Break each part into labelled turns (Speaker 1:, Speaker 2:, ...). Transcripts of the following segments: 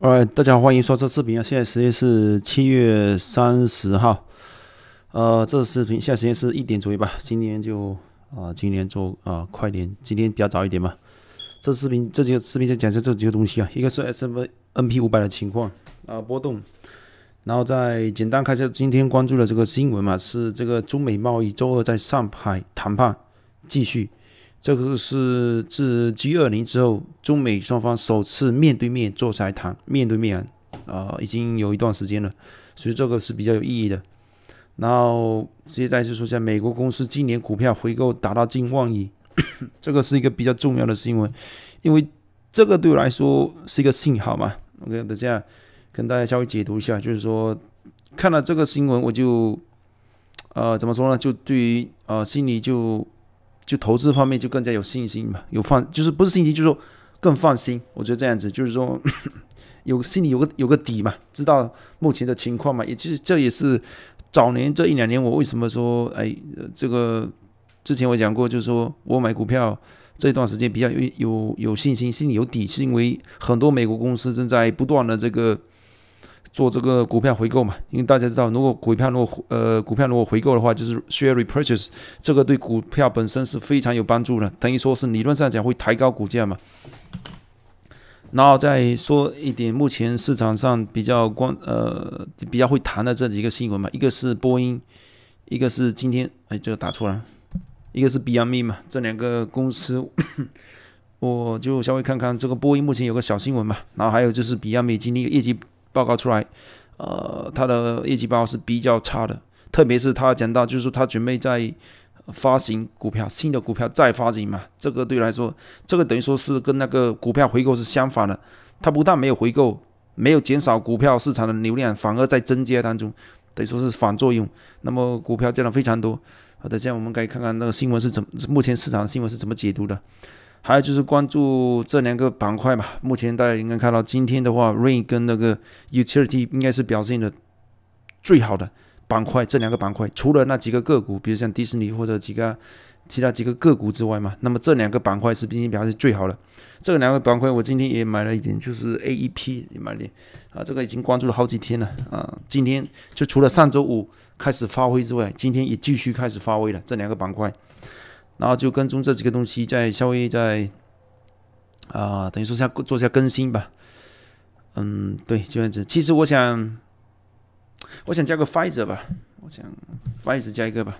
Speaker 1: 哎，大家欢迎刷这视频啊！现在时间是七月三十号，呃，这视频现在时间是一点左右吧。今天就啊，今天做啊，快点，今天比较早一点嘛。这视频这几个视频就讲一下这几个东西啊，一个是 SMN P 五百的情况啊波动，然后再简单看一下今天关注的这个新闻嘛，是这个中美贸易周二在上海谈判继续。这个是自 G 二零之后，中美双方首次面对面坐下来谈，面对面啊，已经有一段时间了，所以这个是比较有意义的。然后，接在就说一下，美国公司今年股票回购达到近万亿，这个是一个比较重要的新闻，因为这个对我来说是一个信号嘛。OK，等下跟大家稍微解读一下，就是说看了这个新闻，我就呃怎么说呢？就对于呃心里就。就投资方面就更加有信心嘛，有放就是不是信心，就是说更放心。我觉得这样子就是说 有心里有个有个底嘛，知道目前的情况嘛，也就是这也是早年这一两年我为什么说哎这个之前我讲过，就是说我买股票这一段时间比较有有有信心，心里有底是因为很多美国公司正在不断的这个。做这个股票回购嘛，因为大家知道，如果股票如果呃股票如果回购的话，就是需要 repurchase，这个对股票本身是非常有帮助的，等于说是理论上讲会抬高股价嘛。然后再说一点，目前市场上比较关呃比较会谈的这几个新闻嘛，一个是波音，一个是今天哎这个打错了，一个是比 Me 嘛，这两个公司 我就稍微看看这个波音目前有个小新闻嘛，然后还有就是比亚迪今天业绩。报告出来，呃，它的业绩报告是比较差的，特别是他讲到，就是他准备在发行股票，新的股票再发行嘛，这个对来说，这个等于说是跟那个股票回购是相反的，他不但没有回购，没有减少股票市场的流量，反而在增加当中，等于说是反作用，那么股票降了非常多。好，等下我们可以看看那个新闻是怎，目前市场新闻是怎么解读的。还有就是关注这两个板块吧。目前大家应该看到，今天的话，Rain 跟那个 Utility 应该是表现的最好的板块。这两个板块除了那几个个股，比如像迪士尼或者几个其他几个个股之外嘛，那么这两个板块是毕竟表现最好的。这两个板块我今天也买了一点，就是 AEP 也买点啊，这个已经关注了好几天了啊。今天就除了上周五开始发挥之外，今天也继续开始发挥了。这两个板块。然后就跟踪这几个东西，再稍微再，啊，等于说下做下更新吧。嗯，对，这样子。其实我想，我想加个 f i z e r 吧，我想 f i z e r 加一个吧。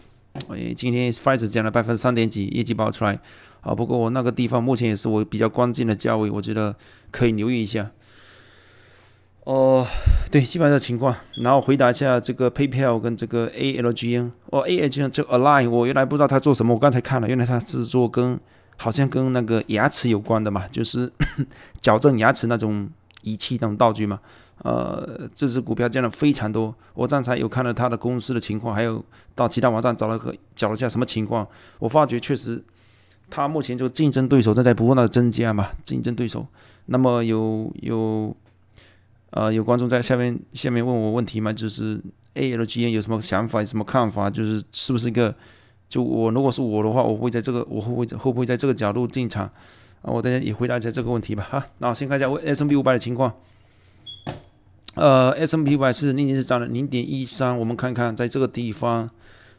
Speaker 1: 哎，今天 f i z e r 涨了百分之三点几，业绩报出来。啊，不过我那个地方目前也是我比较关键的价位，我觉得可以留意一下。哦，对，基本上情况，然后回答一下这个 PayPal 跟这个 ALGN 哦，ALGN 这 Align，我原来不知道他做什么，我刚才看了，原来他是做跟好像跟那个牙齿有关的嘛，就是 矫正牙齿那种仪器那种道具嘛。呃，这支股票见了非常多，我刚才有看了他的公司的情况，还有到其他网站找了个找了一下什么情况，我发觉确实他目前就竞争对手正在不断的增加嘛，竞争对手，那么有有。呃，有观众在下面下面问我问题吗？就是 A L g n 有什么想法，有什么看法？就是是不是一个，就我如果是我的话，我会在这个我会不会会不会在这个角度进场？啊，我大家也回答一下这个问题吧。哈，那我先看一下 S M P 五百的情况。呃，S M P 五百是今天是涨了零点一三，我们看看在这个地方，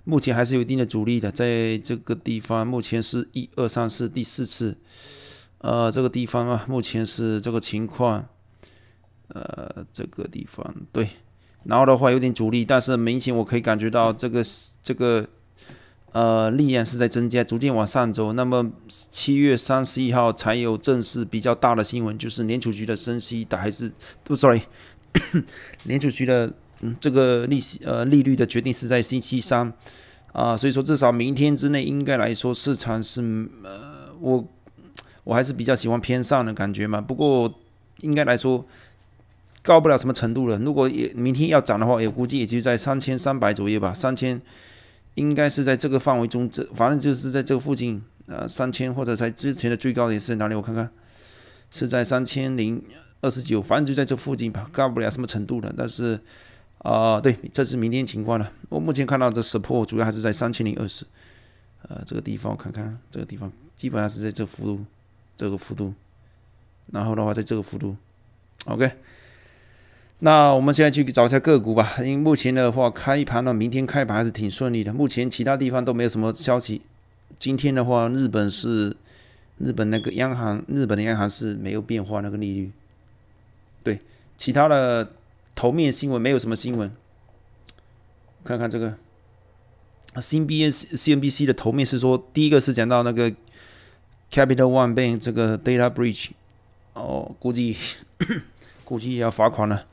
Speaker 1: 目前还是有一定的阻力的。在这个地方目前是一二三四第四次，呃，这个地方啊，目前是这个情况。呃，这个地方对，然后的话有点阻力，但是明显我可以感觉到这个这个呃力量是在增加，逐渐往上走。那么七月三十一号才有正式比较大的新闻，就是联储局的升息，还是不 sorry，联储局的这个利息呃利率的决定是在星期三啊，所以说至少明天之内应该来说市场是呃我我还是比较喜欢偏上的感觉嘛，不过应该来说。高不了什么程度了。如果也明天要涨的话，也估计也就在三千三百左右吧。三千应该是在这个范围中，这反正就是在这个附近啊。三千或者在之前的最高点是在哪里？我看看，是在三千零二十九，反正就在这附近吧。高不了什么程度了。但是啊，对，这是明天情况了。我目前看到的 support 主要还是在三千零二十，呃，这个地方我看看，这个地方基本上是在这幅度，这个幅度，然后的话在这个幅度，OK。那我们现在去找一下个股吧，因为目前的话开盘呢，明天开盘还是挺顺利的。目前其他地方都没有什么消息。今天的话，日本是日本那个央行，日本的央行是没有变化那个利率。对，其他的头面新闻没有什么新闻。看看这个，CNBC 的头面是说，第一个是讲到那个 Capital One 被这个 Data Breach，哦，估计 估计也要罚款了。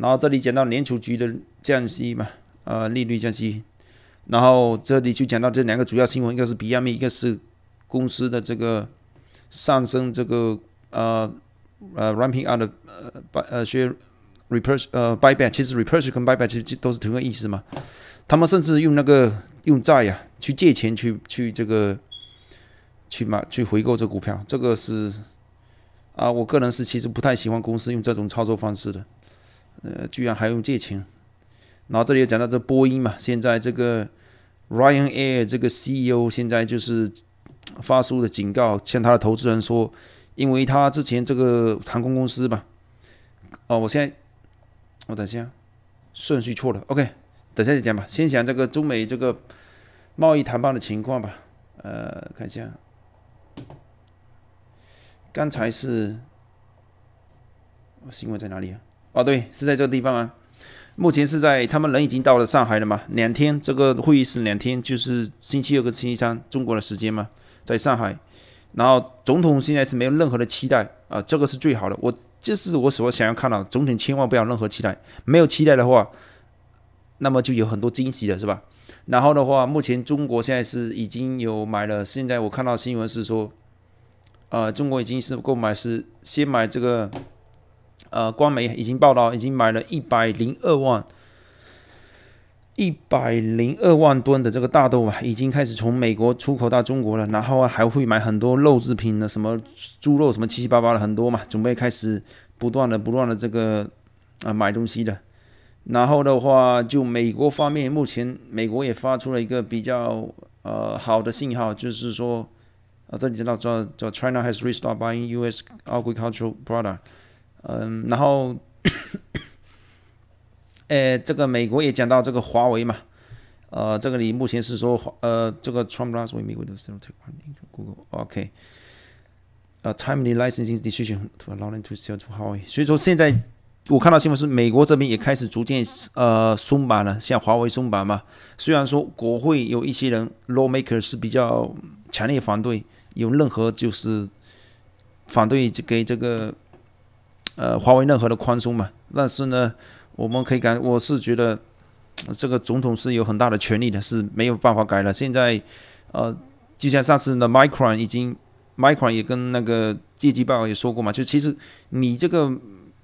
Speaker 1: 然后这里讲到联储局的降息嘛，呃，利率降息，然后这里就讲到这两个主要新闻，一个是比亚密，一个是公司的这个上升这个呃呃 ramping up 呃 b y 呃学 repurchase 呃 buy back，其实 repurchase 和 buy back 其实都是同一个意思嘛。他们甚至用那个用债呀去借钱去去这个去买去回购这股票，这个是啊，我个人是其实不太喜欢公司用这种操作方式的。呃，居然还用借钱，然后这里又讲到这波音嘛，现在这个 Ryanair 这个 CEO 现在就是发出的警告，向他的投资人说，因为他之前这个航空公司吧，哦，我现在我等下顺序错了，OK，等下再讲吧，先讲这个中美这个贸易谈判的情况吧，呃，看一下，刚才是新闻在哪里啊？哦，对，是在这个地方啊。目前是在他们人已经到了上海了嘛？两天，这个会议室两天就是星期二跟星期三，中国的时间嘛，在上海。然后总统现在是没有任何的期待啊，这个是最好的。我这是我所想要看到，总统千万不要任何期待，没有期待的话，那么就有很多惊喜了，是吧？然后的话，目前中国现在是已经有买了，现在我看到新闻是说，呃，中国已经是购买是先买这个。呃，光媒已经报道，已经买了一百零二万、一百零二万吨的这个大豆吧，已经开始从美国出口到中国了。然后还会买很多肉制品的，什么猪肉什么七七八八的很多嘛，准备开始不断的、不断的这个啊买东西的。然后的话，就美国方面，目前美国也发出了一个比较呃好的信号，就是说啊，这里知道叫叫 China has restarted buying U.S. agricultural p r o d u c t 嗯，然后，诶，这个美国也讲到这个华为嘛，呃，这个你目前是说，华，呃，这个 Trump last week with the s e m i c o n d t o Google OK，呃，timely licensing decision to allow to h e m t sell to Huawei。所以说现在我看到新闻是美国这边也开始逐渐呃松绑了，向华为松绑嘛。虽然说国会有一些人 lawmaker 是比较强烈反对，有任何就是反对给这个。呃，华为任何的宽松嘛，但是呢，我们可以改，我是觉得这个总统是有很大的权利的，是没有办法改了。现在，呃，就像上次那 Micron 已经，Micron 也跟那个业绩报告也说过嘛，就其实你这个，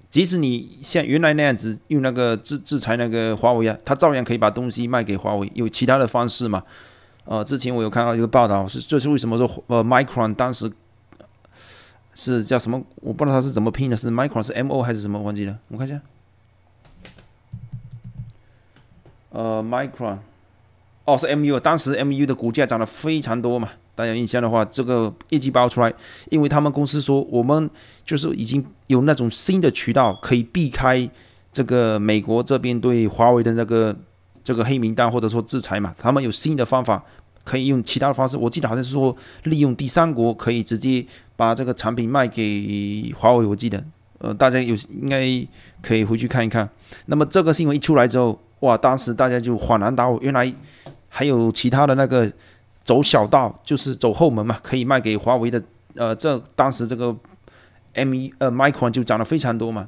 Speaker 1: 即使你像原来那样子用那个制制裁那个华为啊，他照样可以把东西卖给华为，有其他的方式嘛。呃，之前我有看到一个报道，是这是为什么说呃，Micron 当时。是叫什么？我不知道它是怎么拼的，是 micro 是 M O 还是什么？忘记了，我看一下。呃，micro，哦是 M U，当时 M U 的股价涨了非常多嘛？大家印象的话，这个业绩报出来，因为他们公司说我们就是已经有那种新的渠道可以避开这个美国这边对华为的那个这个黑名单或者说制裁嘛，他们有新的方法。可以用其他的方式，我记得好像是说利用第三国可以直接把这个产品卖给华为，我记得，呃，大家有应该可以回去看一看。那么这个新闻一出来之后，哇，当时大家就恍然大悟，原来还有其他的那个走小道，就是走后门嘛，可以卖给华为的。呃，这当时这个 M 一呃 Micron 就涨了非常多嘛。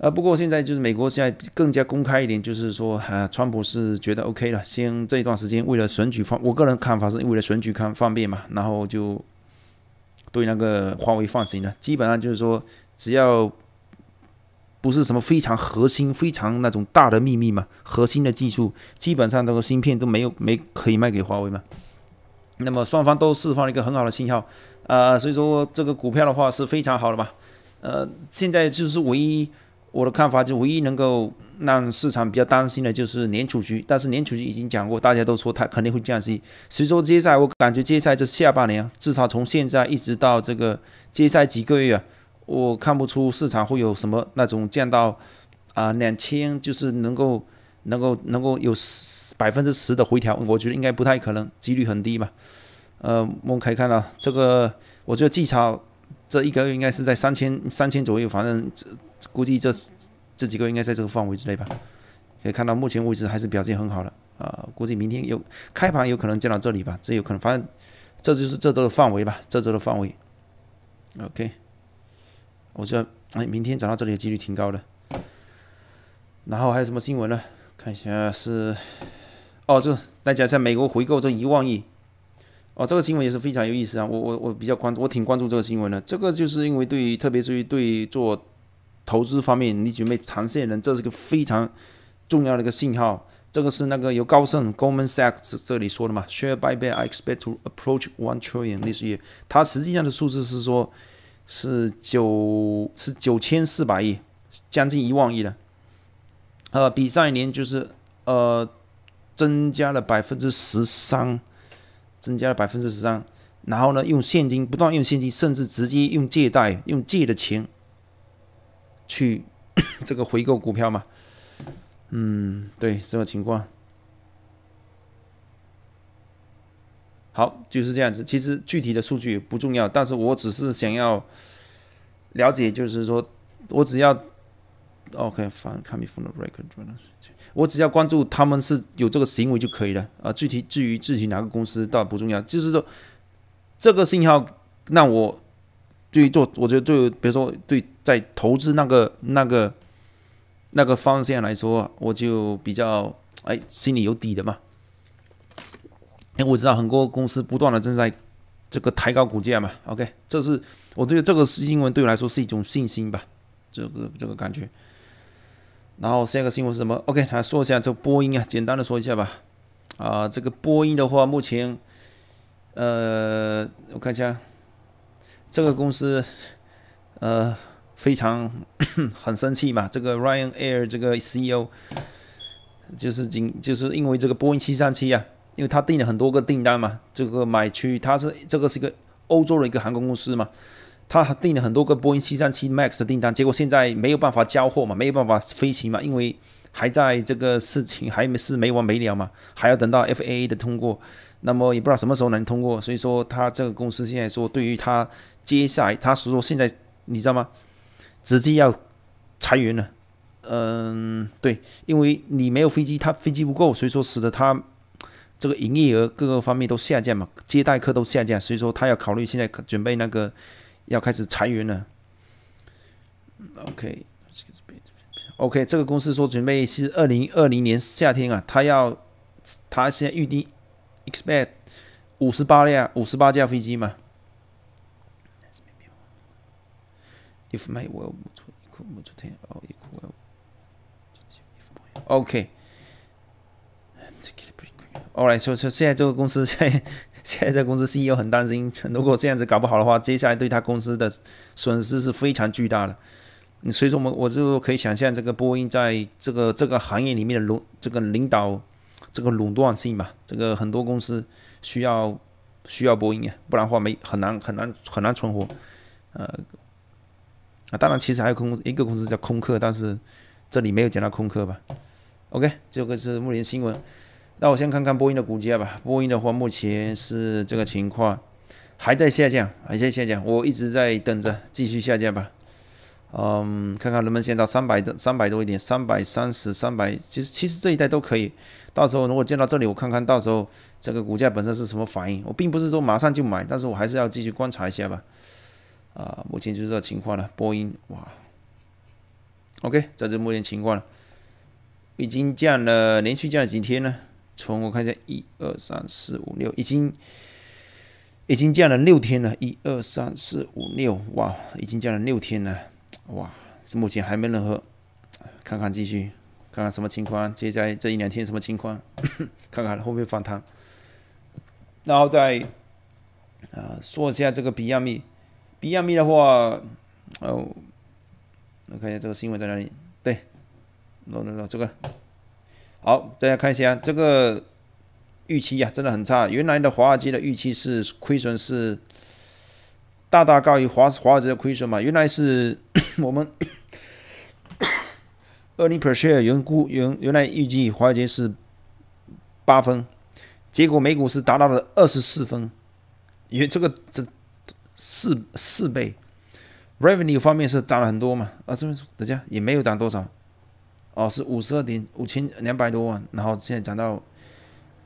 Speaker 1: 呃，不过现在就是美国现在更加公开一点，就是说，呃，川普是觉得 O K 了，先这一段时间为了选举方，我个人看法是，为了选举看方便嘛，然后就对那个华为放行了。基本上就是说，只要不是什么非常核心、非常那种大的秘密嘛，核心的技术，基本上那个芯片都没有没可以卖给华为嘛。那么双方都释放了一个很好的信号，呃，所以说这个股票的话是非常好的嘛。呃，现在就是唯一。我的看法就唯一能够让市场比较担心的就是年储局，但是年储局已经讲过，大家都说它肯定会降息。所以说，接下来我感觉接下来这下半年，至少从现在一直到这个接下来几个月啊，我看不出市场会有什么那种降到啊两千，就是能够能够能够有百分之十的回调，我觉得应该不太可能，几率很低嘛。呃，我们可以看到这个，我觉得至少这一个月应该是在三千三千左右，反正这。估计这这几个应该在这个范围之内吧，可以看到目前为止还是表现很好的啊。估计明天有开盘有可能见到这里吧，这有可能反正这就是这周的范围吧，这周的范围。OK，我觉得哎，明天涨到这里几率挺高的。然后还有什么新闻呢？看一下是哦，这大家在美国回购这一万亿。哦，这个新闻也是非常有意思啊。我我我比较关，我挺关注这个新闻的。这个就是因为对，特别是对做。投资方面，你准备长线人，这是个非常重要的一个信号。这个是那个由高盛 Goldman Sachs 这里说的嘛，Share buyback expect to approach one trillion，类似于它实际上的数字是说，是九是九千四百亿，将近一万亿了。呃，比上一年就是呃增加了百分之十三，增加了百分之十三。然后呢，用现金不断用现金，甚至直接用借贷用借的钱。去 这个回购股票嘛，嗯，对，这种情况。好，就是这样子。其实具体的数据不重要，但是我只是想要了解，就是说，我只要，OK，翻看笔 phone record，我只要关注他们是有这个行为就可以了。啊，具体至于具体哪个公司倒不重要，就是说这个信号，让我。对于做，我觉得对，比如说对，在投资那个那个那个方向来说，我就比较哎心里有底的嘛。哎，我知道很多公司不断的正在这个抬高股价嘛。OK，这是我对这个新闻对我来说是一种信心吧，这个这个感觉。然后下一个新闻是什么？OK，来说一下这个波音啊，简单的说一下吧。啊，这个波音的话，目前，呃，我看一下。这个公司，呃，非常 很生气嘛。这个 Ryan Air 这个 CEO 就是今就是因为这个波音七三七啊，因为他订了很多个订单嘛，这个买去他是这个是一个欧洲的一个航空公司嘛，他订了很多个波音七三七 Max 的订单，结果现在没有办法交货嘛，没有办法飞行嘛，因为还在这个事情还没是没完没了嘛，还要等到 FAA 的通过，那么也不知道什么时候能通过，所以说他这个公司现在说对于他。接下来，他说现在你知道吗？直接要裁员了。嗯，对，因为你没有飞机，他飞机不够，所以说使得他这个营业额各个方面都下降嘛，接待客都下降，所以说他要考虑现在准备那个要开始裁员了。OK，OK，这个公司说准备是二零二零年夏天啊，他要他现在预定 expect 五十八辆，五十八架飞机嘛。If my well, okay. All right, so 所 o 现在这个公司，现在现在公司 CEO 很担心，如果这样子搞不好的话，接下来对他公司的损失是非常巨大的。所以说，我我就可以想象，这个波音在这个这个行业里面的垄这个领导这个垄断性吧，这个很多公司需要需要波音啊，不然话没很难很难很难存活，呃。啊，当然，其实还有空一个公司叫空客，但是这里没有讲到空客吧？OK，这个是目前新闻。那我先看看波音的股价吧。波音的话，目前是这个情况，还在下降，还在下降。我一直在等着继续下降吧。嗯，看看能不能先到三百的三百多一点，三百三十三百，其实其实这一带都可以。到时候如果见到这里，我看看到时候这个股价本身是什么反应。我并不是说马上就买，但是我还是要继续观察一下吧。啊，目前就是这情况了。波音，哇，OK，在这目前情况了，已经降了，连续降了几天呢？从我看一下，一二三四五六，已经已经降了六天了。一二三四五六，哇，已经降了六天了，哇，是目前还没任何。看看继续，看看什么情况，接下来这一两天什么情况，看看会不会反弹。然后再啊，说一下这个比亚密。B M I 的话，哦，我看一下这个新闻在哪里？对，no no，这个好，大家看一下这个预期呀，真的很差。原来的华尔街的预期是亏损是大大高于华华尔街的亏损嘛？原来是 我们 e a r n i n g per share 原估原原来预计华尔街是八分，结果美股是达到了二十四分，因为这个这。四四倍，revenue 方面是涨了很多嘛？啊，这边等下也没有涨多少，哦，是五十二点五千两百多万，然后现在涨到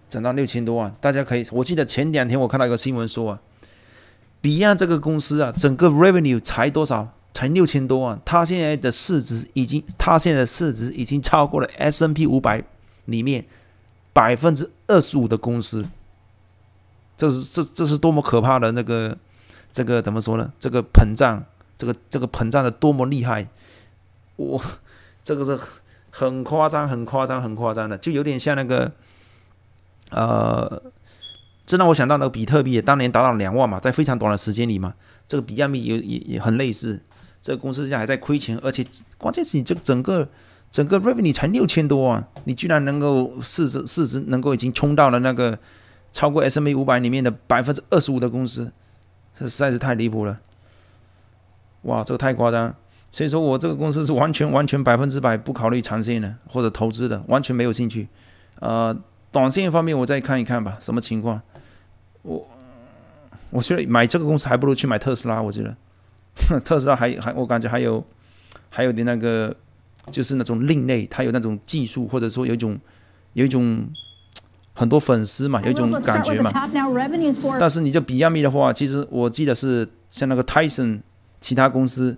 Speaker 1: 涨到六千多万。大家可以，我记得前两天我看到一个新闻说啊，比亚这个公司啊，整个 revenue 才多少？才六千多万。它现在的市值已经，它现在的市值已经超过了 S n P 五百里面百分之二十五的公司。这是这这是多么可怕的那个！这个怎么说呢？这个膨胀，这个这个膨胀的多么厉害！我这个是很夸张、很夸张、很夸张的，就有点像那个呃，这让我想到那个比特币当年达到两万嘛，在非常短的时间里嘛，这个比亚币也也也很类似。这个公司现在还在亏钱，而且关键是你这个整个整个 revenue 才六千多啊，你居然能够市值市值能够已经冲到了那个超过 S M E 五百里面的百分之二十五的公司。这实在是太离谱了，哇，这个太夸张，所以说我这个公司是完全完全百分之百不考虑长线的，或者投资的，完全没有兴趣。呃，短线方面我再看一看吧，什么情况？我我觉得买这个公司还不如去买特斯拉，我觉得 特斯拉还还我感觉还有，还有点那个，就是那种另类，它有那种技术或者说有一种有一种。很多粉丝嘛，有一种感觉嘛。但是你这 Beyond Me 的话，其实我记得是像那个 Tyson，其他公司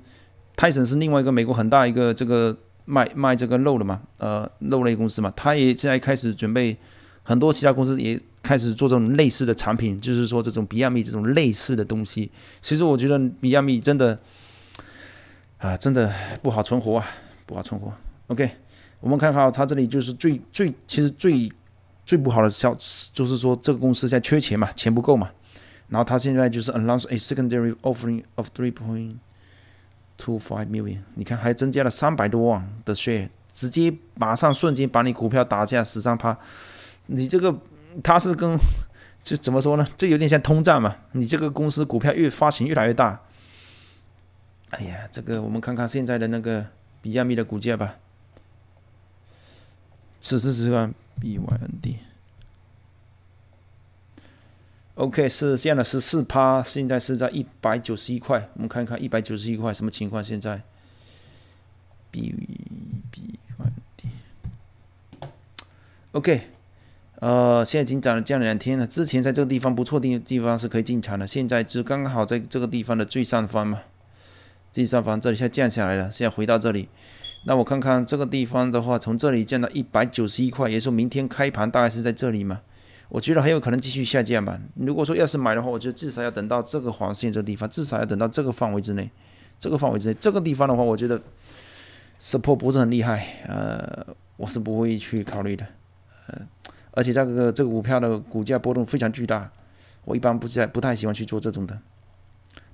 Speaker 1: ，Tyson 是另外一个美国很大一个这个卖卖这个肉的嘛，呃，肉类公司嘛。他也现在开始准备，很多其他公司也开始做这种类似的产品，就是说这种 Beyond Me 这种类似的东西。其实我觉得 Beyond Me 真的，啊，真的不好存活啊，不好存活。OK，我们看好它这里就是最最，其实最。最不好的消就是说这个公司现在缺钱嘛，钱不够嘛，然后他现在就是 announce a secondary offering of three point two five million，你看还增加了三百多万的 share，直接马上瞬间把你股票打下十三趴，你这个他是跟这怎么说呢？这有点像通胀嘛，你这个公司股票越发行越来越大。哎呀，这个我们看看现在的那个比亚迪的股价吧。此时此刻 b y n d。O K，是这样的，十四趴，现在是在一百九十一块。我们看看一百九十一块什么情况？现在，b b y n d。O K，呃，现在已经涨了降两天了。之前在这个地方不错的地方是可以进场的，现在是刚刚好在这个地方的最上方嘛？最上方这里下降下来了，现在回到这里。那我看看这个地方的话，从这里降到一百九十一块，也说明天开盘大概是在这里嘛？我觉得很有可能继续下降吧。如果说要是买的话，我觉得至少要等到这个黄线这个地方，至少要等到这个范围之内，这个范围之内这个地方的话，我觉得 support 不是很厉害，呃，我是不会去考虑的，呃，而且这个这个股票的股价波动非常巨大，我一般不在不太喜欢去做这种的。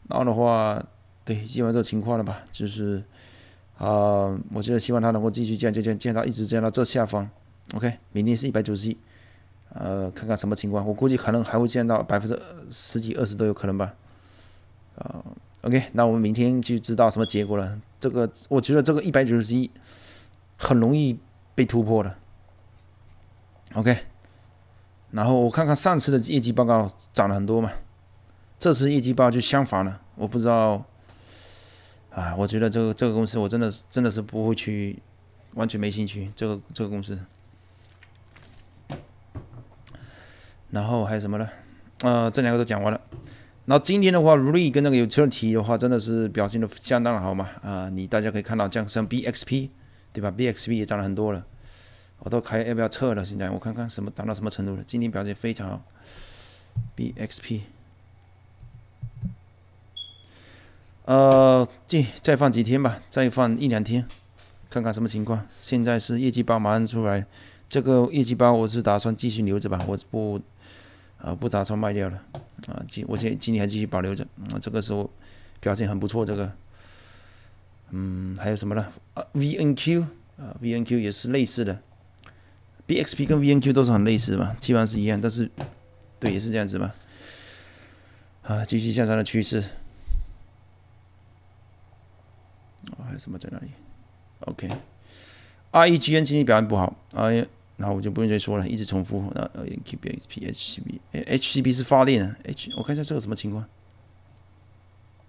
Speaker 1: 然后的话，对，基本上这情况了吧，就是。啊，我觉得希望它能够继续降，降，降，降到一直降到这下方。OK，明天是一百九十一，呃，看看什么情况，我估计可能还会降到百分之十几、二十都有可能吧。啊，OK，那我们明天就知道什么结果了。这个我觉得这个一百九十一很容易被突破的。OK，然后我看看上次的业绩报告涨了很多嘛，这次业绩报告就相反了，我不知道。啊，我觉得这个这个公司，我真的是真的是不会去，完全没兴趣这个这个公司。然后还有什么呢？啊，这两个都讲完了。那今天的话，瑞跟那个 e t e r i t y 的话，真的是表现的相当的好嘛。啊，你大家可以看到，像像 BXP 对吧？BXP 也涨了很多了，我都开要不要撤了？现在我看看什么涨到什么程度了。今天表现非常好，BXP。呃，进，再放几天吧，再放一两天，看看什么情况。现在是业绩包马上出来，这个业绩包我是打算继续留着吧，我不，呃，不打算卖掉了。啊，今我现今天还继续保留着。啊，这个时候表现很不错，这个。嗯，还有什么呢？啊，V N Q，啊，V N Q 也是类似的，B X P 跟 V N Q 都是很类似的嘛，基本上是一样，但是对，也是这样子吧。啊，继续向上的趋势。还有什么在那里 o k r e g n 今天表现不好，哎呀，那我就不用再说了，一直重复。那 KBP、HCP、HCP 是发电的。H，我看一下这个什么情况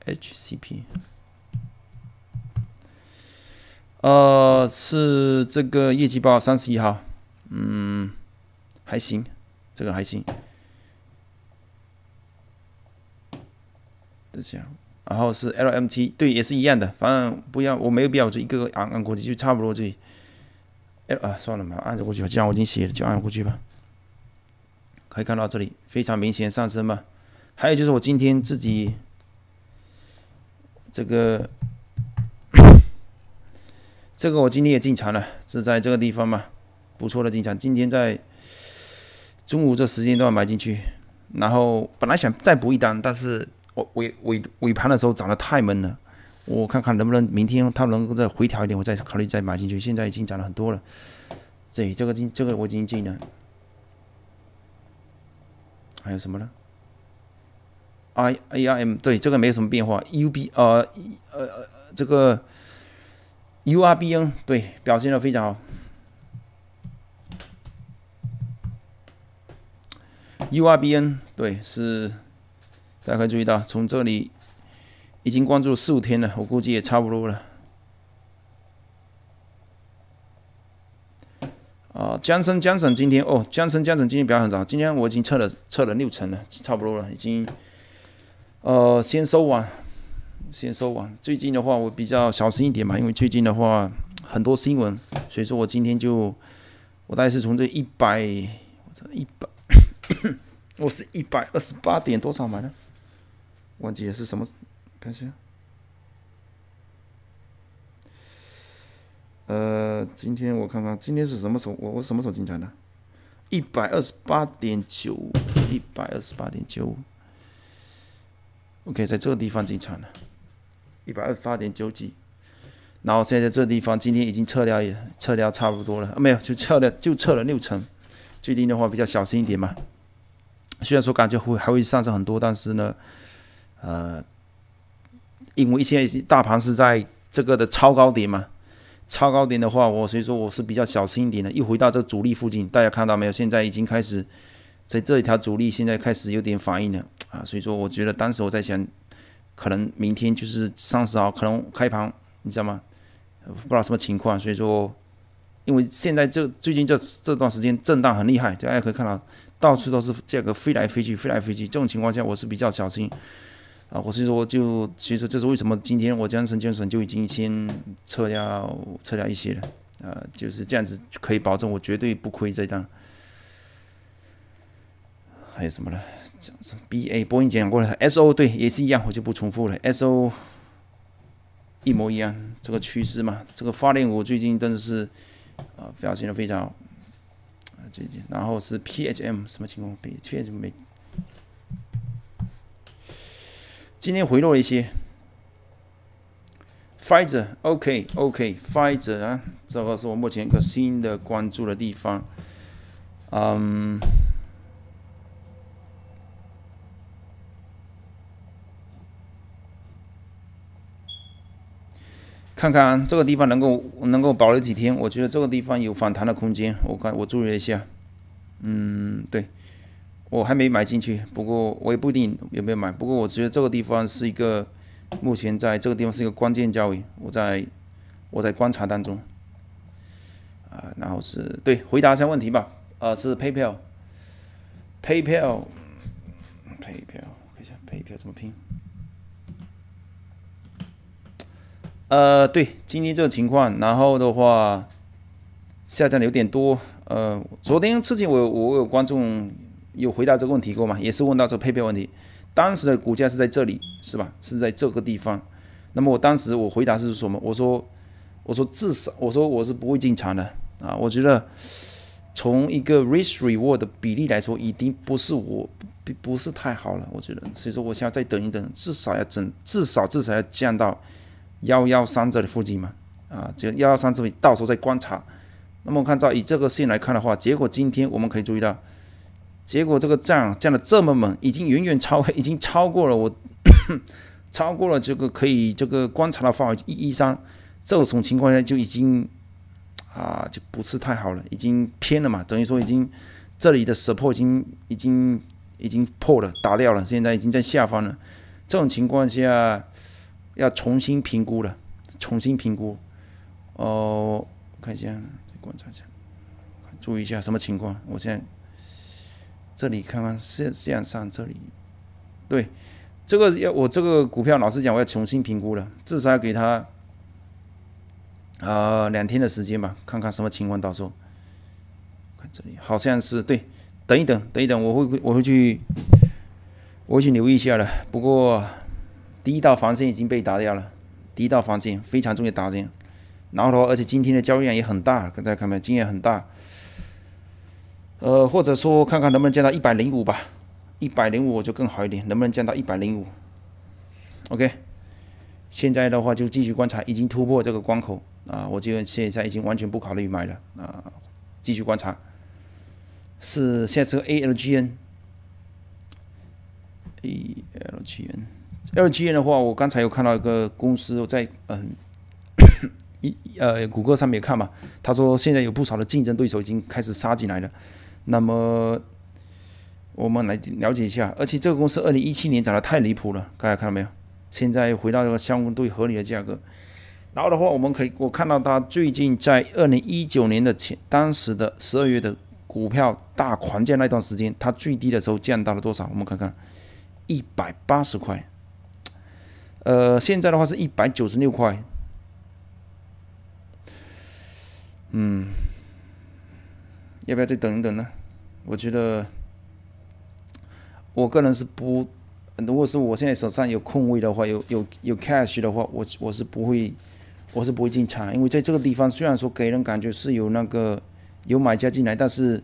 Speaker 1: ？HCP，呃，是这个业绩报三十一号，嗯，还行，这个还行。等家好。然后是 LMT，对，也是一样的，反正不要，我没有必要就一个个按过去，就差不多这里，啊，算了嘛，按着过去吧，既然我已经写了，就按过去吧。可以看到这里非常明显上升嘛。还有就是我今天自己这个这个，我今天也进场了，是在这个地方嘛，不错的进场，今天在中午这时间段买进去，然后本来想再补一单，但是。我尾尾尾盘的时候涨得太闷了，我看看能不能明天它能够再回调一点，我再考虑再买进去。现在已经涨了很多了，对，这个进这个我已经进了。还有什么呢？IARM 对这个没有什么变化。UB 呃呃呃这个 URBN 对表现的非常好。URBN 对是。大家可以注意到，从这里已经关注四五天了，我估计也差不多了。啊，江省江省今天哦，江省江省今天比较很早，今天我已经测了测了六成了，差不多了，已经呃先收完，先收完。最近的话，我比较小心一点嘛，因为最近的话很多新闻，所以说我今天就我大概是从这一百，我这一百，我是一百二十八点多少买的。忘记了是什么？看一下，呃，今天我看看，今天是什么时候？我我什么时候进场的？一百二十八点九，一百二十八点九。OK，在这个地方进场的，一百二十八点九几。然后现在这地方今天已经撤掉，也撤掉差不多了啊，没有就撤掉，就撤了六成。最近的话比较小心一点嘛。虽然说感觉会还会上升很多，但是呢。呃，因为现在大盘是在这个的超高点嘛，超高点的话，我所以说我是比较小心一点的。一回到这阻力附近，大家看到没有？现在已经开始在这一条阻力，现在开始有点反应了啊。所以说，我觉得当时我在想，可能明天就是三十号，可能开盘，你知道吗？不知道什么情况。所以说，因为现在这最近这这段时间震荡很厉害，大家可以看到，到处都是价格飞来飞去，飞来飞去。这种情况下，我是比较小心。啊，我是说，我就其实这是为什么今天我江城江城就已经先撤掉撤掉一些了，呃，就是这样子可以保证我绝对不亏这一单。还有什么呢？B A 波音讲过了，S O 对，也是一样，我就不重复了。S O 一模一样，这个趋势嘛，这个发电股最近真的是啊表现的非常好。最近，然后是 P H M 什么情况？P H M 没。今天回落一些 f i s e r o k o k f a s e r 啊，这个是我目前一个新的关注的地方。嗯，看看这个地方能够能够保留几天？我觉得这个地方有反弹的空间。我看我注意一下，嗯，对。我还没买进去，不过我也不一定有没有买。不过我觉得这个地方是一个，目前在这个地方是一个关键价位，我在我在观察当中。啊，然后是对回答一下问题吧。呃，是 PayPal，PayPal，PayPal，看一下 PayPal 怎么拼。呃，对，今天这个情况，然后的话下降的有点多。呃，昨天之前我，我有观众。有回答这个问题过吗？也是问到这个配备问题，当时的股价是在这里是吧？是在这个地方。那么我当时我回答是什么？我说我说至少我说我是不会进场的啊！我觉得从一个 risk reward 的比例来说，已经不是我不不是太好了。我觉得，所以说我想再等一等，至少要整至少至少要降到幺幺三这里附近嘛啊！这幺幺三这里到时候再观察。那么看到以这个线来看的话，结果今天我们可以注意到。结果这个涨降的这么猛，已经远远超，已经超过了我，超过了这个可以这个观察的范围一一三，这种情况下就已经啊就不是太好了，已经偏了嘛，等于说已经这里的 r 破已经已经已经破了，打掉了，现在已经在下方了。这种情况下要重新评估了，重新评估。哦，看一下，再观察一下，注意一下什么情况，我现在。这里看看线线上这里，对这个要我这个股票老实讲，我要重新评估了，至少要给他啊两天的时间吧，看看什么情况。到时候看这里好像是对，等一等，等一等，我会我会去我会去留意一下了。不过第一道防线已经被打掉了，第一道防线非常重要，打进。然后而且今天的交易量也很大，大家看没有？验很大。呃，或者说看看能不能降到一百零五吧，一百零五我就更好一点，能不能降到一百零五？OK，现在的话就继续观察，已经突破这个关口啊，我就现在已经完全不考虑买了啊，继续观察。是现在这个 ALGN，ALGN，ALGN 的话，我刚才有看到一个公司在嗯 一呃谷歌上面看嘛，他说现在有不少的竞争对手已经开始杀进来了。那么我们来了解一下，而且这个公司二零一七年涨得太离谱了，大家看到没有？现在回到个相对合理的价格。然后的话，我们可以我看到它最近在二零一九年的前当时的十二月的股票大狂降那段时间，它最低的时候降到了多少？我们看看一百八十块。呃，现在的话是一百九十六块。嗯。要不要再等一等呢？我觉得我个人是不，如果是我现在手上有空位的话，有有有 cash 的话，我我是不会我是不会进场，因为在这个地方虽然说给人感觉是有那个有买家进来，但是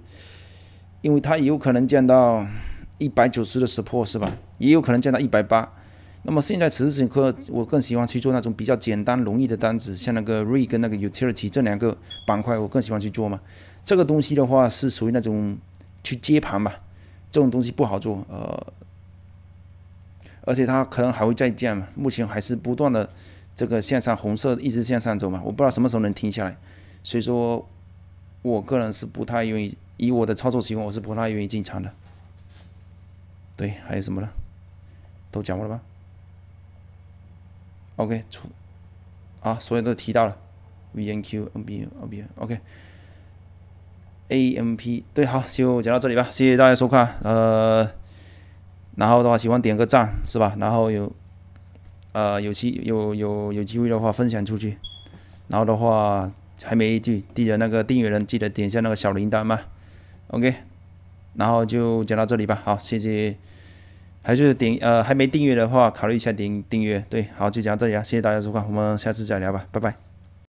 Speaker 1: 因为他有可能降到一百九十的 support 是吧？也有可能降到一百八。那么现在此时此刻，我更喜欢去做那种比较简单容易的单子，像那个瑞跟那个 utility 这两个板块，我更喜欢去做嘛。这个东西的话是属于那种去接盘吧，这种东西不好做，呃，而且它可能还会再降嘛。目前还是不断的这个向上红色一直向上走嘛，我不知道什么时候能停下来，所以说我个人是不太愿意，以我的操作习惯，我是不太愿意进场的。对，还有什么呢？都讲完了吧？OK，出啊，所有都提到了，VNQ、n b OB，OK。A M P 对，好就讲到这里吧，谢谢大家收看。呃，然后的话，喜欢点个赞是吧？然后有呃有机有有有机会的话分享出去。然后的话还没记记得那个订阅人记得点一下那个小铃铛嘛。o k 然后就讲到这里吧，好谢谢。还是点呃还没订阅的话考虑一下点订阅。对，好就讲到这里，啊，谢谢大家收看，我们下次再聊吧，拜拜。